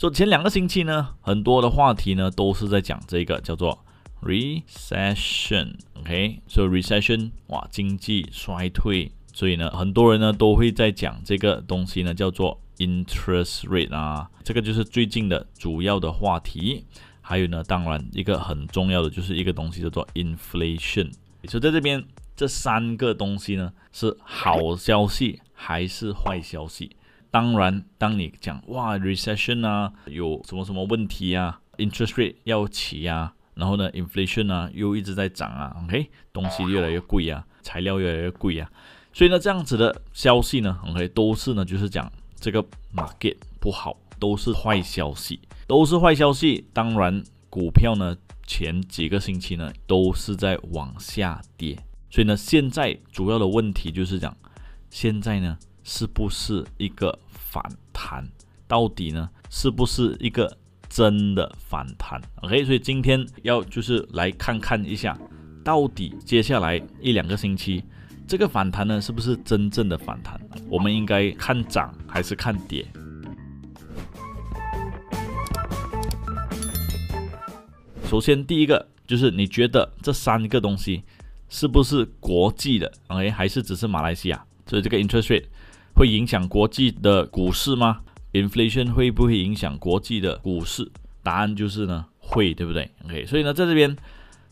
所以前两个星期呢，很多的话题呢都是在讲这个叫做 recession，OK，所以 recession，哇，经济衰退，所以呢，很多人呢都会在讲这个东西呢叫做 interest rate 啊，这个就是最近的主要的话题。还有呢，当然一个很重要的就是一个东西叫做 inflation。所以在这边这三个东西呢是好消息还是坏消息？当然，当你讲哇，recession 啊，有什么什么问题呀？interest rate 要起呀，然后呢，inflation 啊又一直在涨啊，OK，东西越来越贵啊，材料越来越贵啊，所以呢，这样子的消息呢，o k 都是呢，就是讲这个 market 不好，都是坏消息，都是坏消息。当然，股票呢前几个星期呢都是在往下跌，所以呢，现在主要的问题就是讲现在呢。是不是一个反弹？到底呢？是不是一个真的反弹？OK，所以今天要就是来看看一下，到底接下来一两个星期这个反弹呢，是不是真正的反弹？我们应该看涨还是看跌？首先第一个就是你觉得这三个东西是不是国际的？o k 还是只是马来西亚？所以这个 interest rate。会影响国际的股市吗？inflation 会不会影响国际的股市？答案就是呢，会对不对？OK，所以呢，在这边，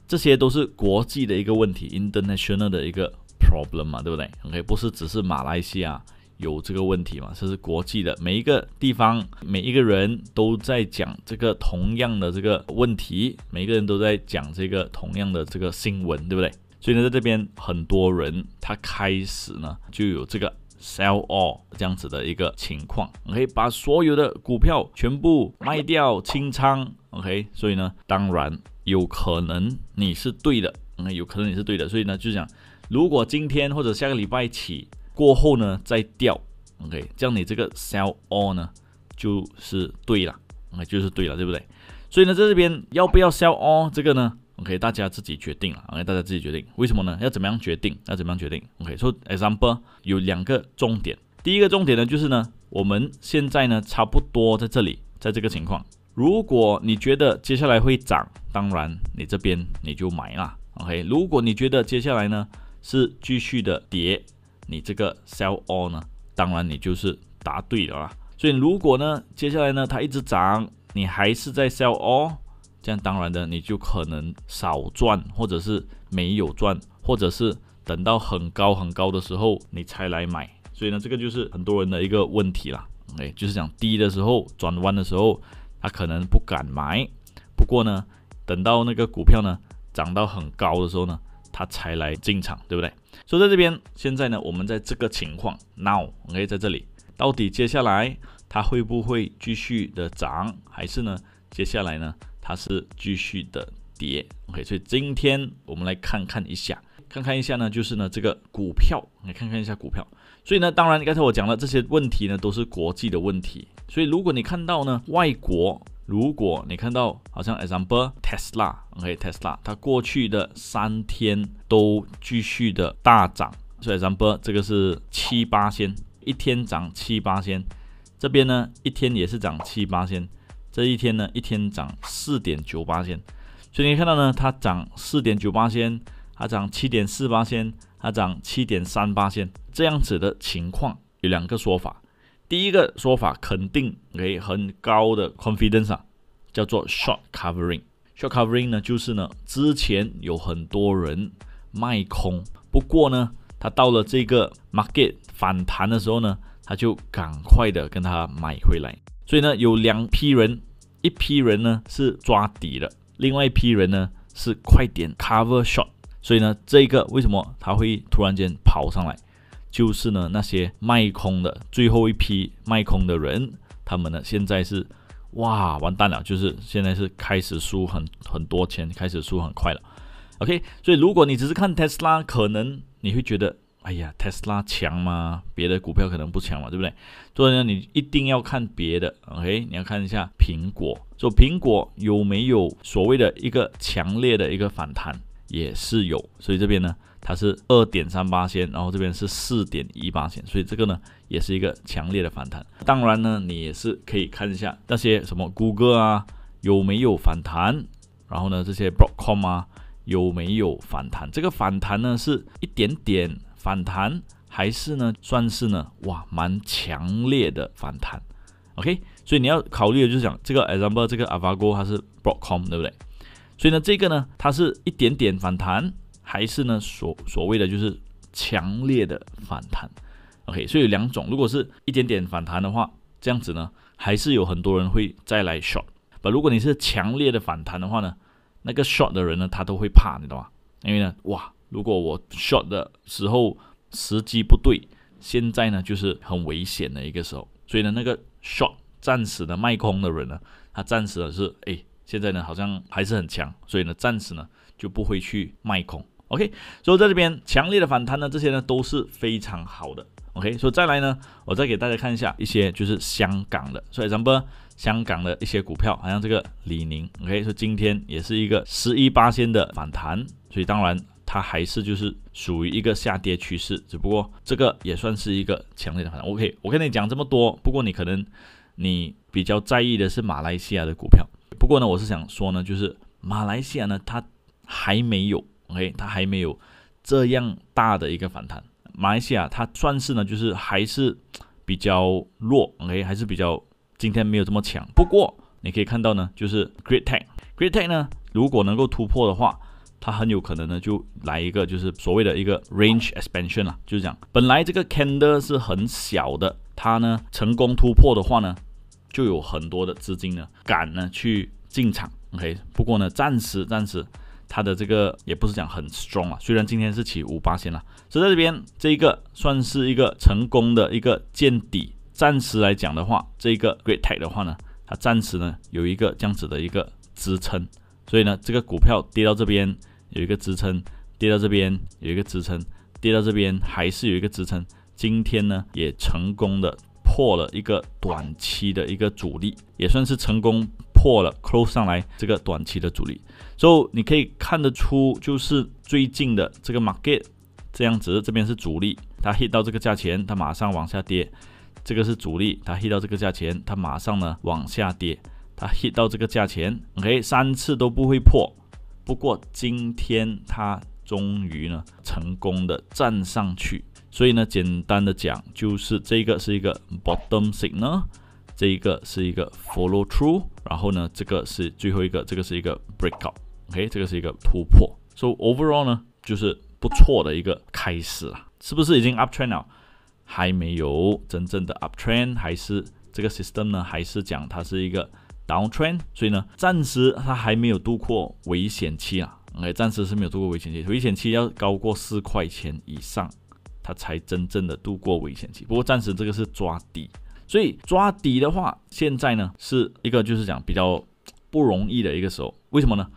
这些都是国际的一个问题，international 的一个 problem 嘛，对不对？OK，不是只是马来西亚有这个问题嘛，这是国际的，每一个地方、每一个人都在讲这个同样的这个问题，每个人都在讲这个同样的这个新闻，对不对？所以呢，在这边，很多人他开始呢就有这个。Sell all 这样子的一个情况，o 可以把所有的股票全部卖掉清仓，OK？所以呢，当然有可能你是对的，那有可能你是对的，所以呢，就是讲，如果今天或者下个礼拜起过后呢，再掉，OK？这样你这个 sell all 呢，就是对了，那就是对了，对不对？所以呢，在这边要不要 sell all 这个呢？OK，大家自己决定了。OK，大家自己决定。为什么呢？要怎么样决定？要怎么样决定？OK，以 example 有两个重点。第一个重点呢，就是呢，我们现在呢，差不多在这里，在这个情况。如果你觉得接下来会涨，当然你这边你就买啦。OK，如果你觉得接下来呢是继续的跌，你这个 sell all 呢，当然你就是答对了啦。所以如果呢，接下来呢它一直涨，你还是在 sell all。这样当然的，你就可能少赚，或者是没有赚，或者是等到很高很高的时候你才来买。所以呢，这个就是很多人的一个问题啦。诶，就是讲低的时候转弯的时候，他可能不敢买。不过呢，等到那个股票呢涨到很高的时候呢，他才来进场，对不对？所以在这边，现在呢，我们在这个情况 now，OK，在这里到底接下来它会不会继续的涨，还是呢，接下来呢？它是继续的跌，OK，所以今天我们来看看一下，看看一下呢，就是呢这个股票，来看看一下股票。所以呢，当然刚才我讲了这些问题呢，都是国际的问题。所以如果你看到呢外国，如果你看到好像，example Tesla，OK Tesla，它过去的三天都继续的大涨，所以 example 这个是七八千，一天涨七八千，这边呢一天也是涨七八千。这一天呢，一天涨四点九八仙，所以你看到呢，它涨四点九八仙，它涨七点四八仙，它涨七点三八仙这样子的情况，有两个说法。第一个说法肯定给很高的 confidence，叫做 short covering。short covering 呢，就是呢，之前有很多人卖空，不过呢，他到了这个 market 反弹的时候呢，他就赶快的跟他买回来。所以呢，有两批人，一批人呢是抓底的，另外一批人呢是快点 cover s h o t 所以呢，这个为什么他会突然间跑上来？就是呢，那些卖空的最后一批卖空的人，他们呢现在是哇完蛋了，就是现在是开始输很很多钱，开始输很快了。OK，所以如果你只是看特斯拉，可能你会觉得。哎呀，特斯拉强吗？别的股票可能不强嘛，对不对？所以呢，你一定要看别的。OK，你要看一下苹果，说苹果有没有所谓的一个强烈的一个反弹，也是有。所以这边呢，它是二点三八线，然后这边是四点一八线，所以这个呢，也是一个强烈的反弹。当然呢，你也是可以看一下那些什么谷歌啊有没有反弹，然后呢，这些 Broadcom 啊有没有反弹？这个反弹呢，是一点点。反弹还是呢，算是呢，哇，蛮强烈的反弹。OK，所以你要考虑的就是讲这个 example，这个 Avago 它是 Broadcom，对不对？所以呢，这个呢，它是一点点反弹，还是呢，所所谓的就是强烈的反弹。OK，所以有两种，如果是一点点反弹的话，这样子呢，还是有很多人会再来 short 如果你是强烈的反弹的话呢，那个 short 的人呢，他都会怕，你知道吗？因为呢，哇。如果我 short 的时候时机不对，现在呢就是很危险的一个时候。所以呢，那个 short 暂时的卖空的人呢，他暂时的是哎，现在呢好像还是很强，所以呢暂时呢就不会去卖空。OK，所以在这边强烈的反弹呢，这些呢都是非常好的。OK，所以再来呢，我再给大家看一下一些就是香港的，所以咱们香港的一些股票，好像这个李宁，OK，说今天也是一个十一八仙的反弹，所以当然。它还是就是属于一个下跌趋势，只不过这个也算是一个强烈的反弹。OK，我跟你讲这么多，不过你可能你比较在意的是马来西亚的股票。不过呢，我是想说呢，就是马来西亚呢，它还没有 OK，它还没有这样大的一个反弹。马来西亚它算是呢，就是还是比较弱，OK，还是比较今天没有这么强。不过你可以看到呢，就是 Great Tank，Great Tank 呢，如果能够突破的话。它很有可能呢，就来一个就是所谓的一个 range expansion 啦，就是讲本来这个 candle 是很小的，它呢成功突破的话呢，就有很多的资金呢敢呢去进场。OK，不过呢暂时暂时它的这个也不是讲很 strong 啊，虽然今天是起五八线了，所以在这边这一个算是一个成功的一个见底，暂时来讲的话，这个 Great Tech 的话呢，它暂时呢有一个这样子的一个支撑，所以呢这个股票跌到这边。有一个支撑跌到这边，有一个支撑跌到这边，还是有一个支撑。今天呢，也成功的破了一个短期的一个阻力，也算是成功破了 close 上来这个短期的阻力。之后你可以看得出，就是最近的这个 market 这样子，这边是阻力，它 hit 到这个价钱，它马上往下跌。这个是阻力，它 hit 到这个价钱，它马上呢往下跌。它 hit 到这个价钱，OK，三次都不会破。不过今天它终于呢成功的站上去，所以呢简单的讲就是这个是一个 bottom signal，这一个是一个 follow through，然后呢这个是最后一个，这个是一个 break out，OK，这个是一个突破，So overall 呢就是不错的一个开始啦，是不是已经 uptrend 了？还没有真正的 uptrend，还是这个 system 呢还是讲它是一个。Down trend，所以呢，暂时它还没有度过危险期啊，哎，暂时是没有度过危险期。危险期要高过四块钱以上，它才真正的度过危险期。不过暂时这个是抓底，所以抓底的话，现在呢是一个就是讲比较不容易的一个时候。为什么呢？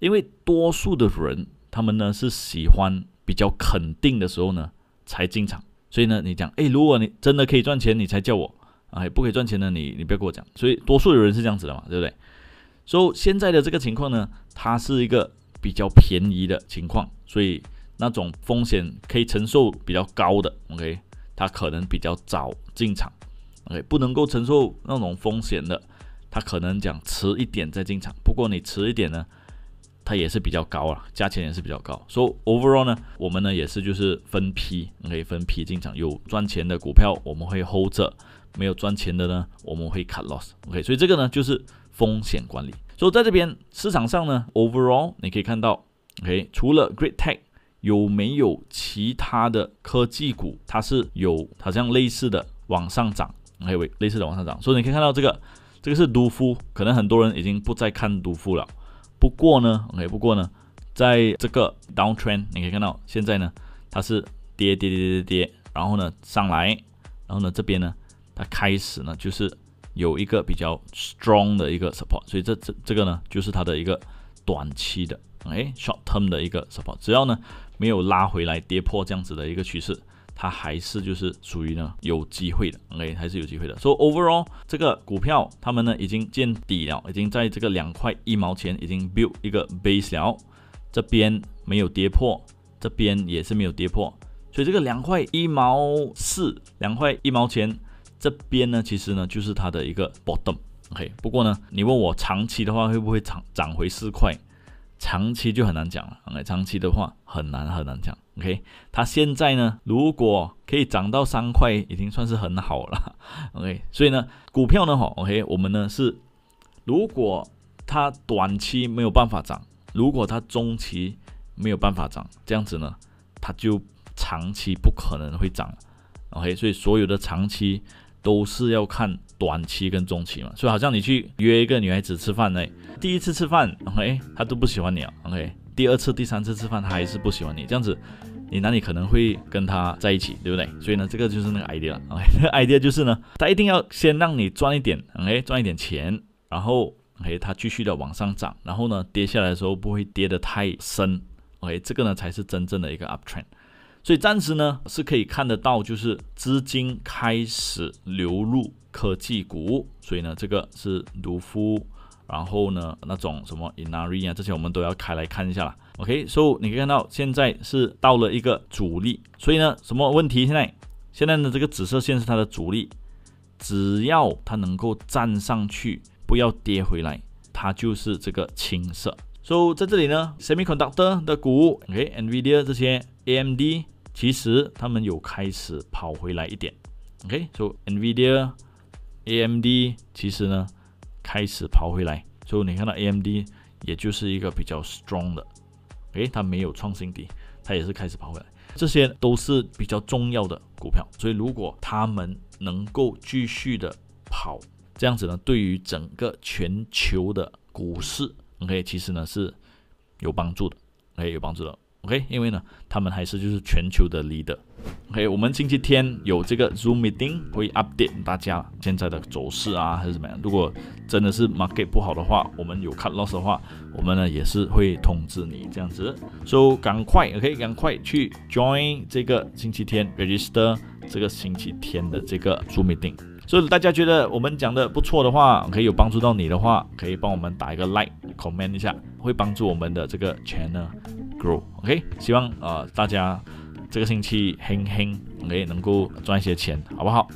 因为多数的人他们呢是喜欢比较肯定的时候呢才进场，所以呢，你讲，哎，如果你真的可以赚钱，你才叫我。啊，不可以赚钱的，你你不要跟我讲。所以多数的人是这样子的嘛，对不对？所以现在的这个情况呢，它是一个比较便宜的情况，所以那种风险可以承受比较高的，OK，它可能比较早进场，OK，不能够承受那种风险的，它可能讲迟一点再进场。不过你迟一点呢，它也是比较高啊，价钱也是比较高。所以 overall 呢，我们呢也是就是分批可以分批进场，有赚钱的股票我们会 hold 着。没有赚钱的呢，我们会 cut loss，OK，所以这个呢就是风险管理。所以在这边市场上呢，overall，你可以看到，OK，除了 Great Tech，有没有其他的科技股？它是有，好像类似的往上涨，k 有类似的往上涨。所以你可以看到这个，这个是毒夫，可能很多人已经不再看毒夫了。不过呢，OK，不过呢，在这个 downtrend，你可以看到现在呢，它是跌跌跌跌跌跌，然后呢上来，然后呢这边呢。那开始呢，就是有一个比较 strong 的一个 support，所以这这这个呢，就是它的一个短期的，哎，short term 的一个 support。只要呢没有拉回来跌破这样子的一个趋势，它还是就是属于呢有机会的，o k 还是有机会的。So overall 这个股票，他们呢已经见底了，已经在这个两块一毛钱已经 build 一个 base 了，这边没有跌破，这边也是没有跌破，所以这个两块一毛四，两块一毛钱。这边呢，其实呢就是它的一个波动，OK。不过呢，你问我长期的话会不会涨涨回四块？长期就很难讲了，OK。长期的话很难很难讲，OK。它现在呢，如果可以涨到三块，已经算是很好了，OK。所以呢，股票呢，哈，OK。我们呢是，如果它短期没有办法涨，如果它中期没有办法涨，这样子呢，它就长期不可能会涨 o k 所以所有的长期。都是要看短期跟中期嘛，所以好像你去约一个女孩子吃饭呢，第一次吃饭，OK，她都不喜欢你了 o k 第二次、第三次吃饭她还是不喜欢你，这样子，你哪里可能会跟她在一起，对不对？所以呢，这个就是那个 idea 了，OK，idea 就是呢，她一定要先让你赚一点，OK，赚一点钱，然后，OK，它继续的往上涨，然后呢，跌下来的时候不会跌得太深，OK，这个呢才是真正的一个 uptrend。所以暂时呢是可以看得到，就是资金开始流入科技股。所以呢，这个是卢夫，然后呢，那种什么 Inari 啊，这些我们都要开来看一下啦。OK，所以你可以看到现在是到了一个阻力。所以呢，什么问题？现在现在呢，这个紫色线是它的阻力，只要它能够站上去，不要跌回来，它就是这个青色。所以在这里呢，Semiconductor 的股，OK，Nvidia 这些 AMD。其实他们有开始跑回来一点，OK，所以 Nvidia、AMD，其实呢开始跑回来，所以你看到 AMD 也就是一个比较 strong 的，哎，它没有创新低，它也是开始跑回来，这些都是比较重要的股票，所以如果他们能够继续的跑，这样子呢，对于整个全球的股市，OK，其实呢是有帮助的，k 有帮助的。OK，因为呢，他们还是就是全球的 leader。OK，我们星期天有这个 Zoom meeting 会 update 大家现在的走势啊，还是怎么样？如果真的是 market 不好的话，我们有 cut loss 的话，我们呢也是会通知你这样子。So 赶快，OK，赶快去 join 这个星期天 register 这个星期天的这个 Zoom meeting。所以大家觉得我们讲的不错的话，可以有帮助到你的话，可以帮我们打一个 like comment 一下，会帮助我们的这个 channel。g r OK，o 希望啊大家这个星期狠狠 OK 能够赚一些钱，好不好？